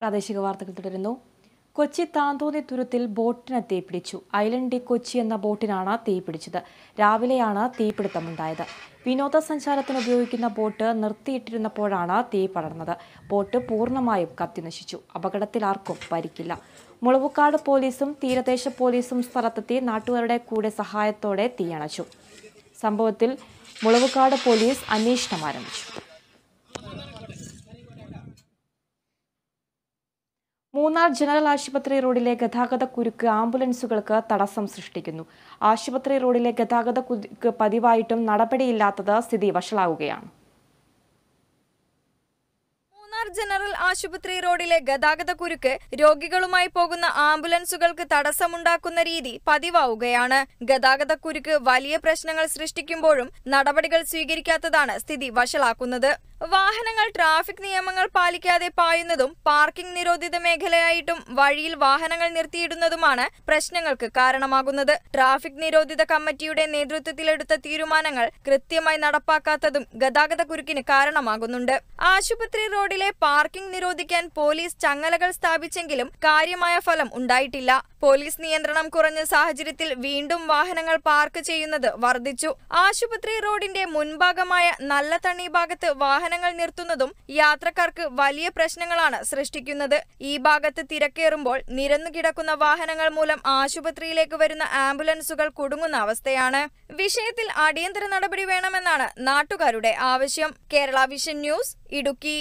പ്രാദേശിക വാർത്തകൾ തുടരുന്നു കൊച്ചി താന്തോന്നി തുരുത്തിൽ ബോട്ടിന് തീപിടിച്ചു ഐലൻഡ് ഡി കൊച്ചി എന്ന ബോട്ടിനാണ് തീപിടിച്ചത് രാവിലെയാണ് തീപിടുത്തമുണ്ടായത് വിനോദസഞ്ചാരത്തിന് ഉപയോഗിക്കുന്ന ബോട്ട് നിർത്തിയിട്ടിരുന്നപ്പോഴാണ് തീ പടർന്നത് ബോട്ട് പൂർണ്ണമായും കത്തിനശിച്ചു അപകടത്തിൽ ആർക്കും പരിക്കില്ല മുളവുക്കാട് പോലീസും തീരദേശ പോലീസും സ്ഥലത്തെത്തി നാട്ടുകാരുടെ കൂടെ സഹായത്തോടെ തീയണച്ചു സംഭവത്തിൽ മുളവുക്കാട് പോലീസ് അന്വേഷണം ആരംഭിച്ചു മൂന്നാർ ജനറൽ ആശുപത്രി റോഡിലെ ഗതാഗത കുരുക്ക് ആംബുലൻസുകൾക്ക് തടസ്സം സൃഷ്ടിക്കുന്നു ആശുപത്രി റോഡിലെ ഗതാഗത കുരുക്ക് പതിവായിട്ടും നടപടിയില്ലാത്തത് സ്ഥിതി വഷളാവുകയാണ് മൂന്നാർ ജനറൽ ആശുപത്രി റോഡിലെ ഗതാഗത കുരുക്ക് രോഗികളുമായി പോകുന്ന ആംബുലൻസുകൾക്ക് തടസ്സമുണ്ടാക്കുന്ന രീതി പതിവാവുകയാണ് ഗതാഗത കുരുക്ക് വലിയ പ്രശ്നങ്ങൾ സൃഷ്ടിക്കുമ്പോഴും നടപടികൾ സ്വീകരിക്കാത്തതാണ് സ്ഥിതി വഷളാക്കുന്നത് വാഹനങ്ങൾ ട്രാഫിക് നിയമങ്ങൾ പാലിക്കാതെ പായുന്നതും പാർക്കിംഗ് നിരോധിത മേഖലയായിട്ടും വഴിയിൽ വാഹനങ്ങൾ നിർത്തിയിടുന്നതുമാണ് പ്രശ്നങ്ങൾക്ക് കാരണമാകുന്നത് ട്രാഫിക് നിരോധിത കമ്മിറ്റിയുടെ നേതൃത്വത്തിലെടുത്ത തീരുമാനങ്ങൾ കൃത്യമായി നടപ്പാക്കാത്തതും ഗതാഗത കുരുക്കിന് കാരണമാകുന്നുണ്ട് ആശുപത്രി റോഡിലെ പാർക്കിംഗ് നിരോധിക്കാൻ പോലീസ് ചങ്ങലകൾ സ്ഥാപിച്ചെങ്കിലും കാര്യമായ ഫലം ഉണ്ടായിട്ടില്ല പോലീസ് നിയന്ത്രണം കുറഞ്ഞ സാഹചര്യത്തിൽ വീണ്ടും വാഹനങ്ങൾ പാർക്ക് ചെയ്യുന്നത് വർദ്ധിച്ചു ആശുപത്രി റോഡിന്റെ മുൻഭാഗമായ നല്ല തണ്ണി ഭാഗത്ത് വാഹന വാഹനങ്ങൾ നിർത്തുന്നതും യാത്രക്കാർക്ക് വലിയ പ്രശ്നങ്ങളാണ് സൃഷ്ടിക്കുന്നത് ഈ ഭാഗത്ത് തിരക്കേറുമ്പോൾ നിരന്നു കിടക്കുന്ന വാഹനങ്ങൾ മൂലം ആശുപത്രിയിലേക്ക് വരുന്ന ആംബുലൻസുകൾ കുടുങ്ങുന്ന അവസ്ഥയാണ് വിഷയത്തിൽ അടിയന്തര നടപടി വേണമെന്നാണ് നാട്ടുകാരുടെ ആവശ്യം കേരള വിഷൻ ന്യൂസ് ഇടുക്കി